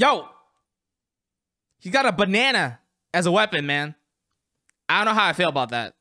Yo, he got a banana as a weapon, man. I don't know how I feel about that.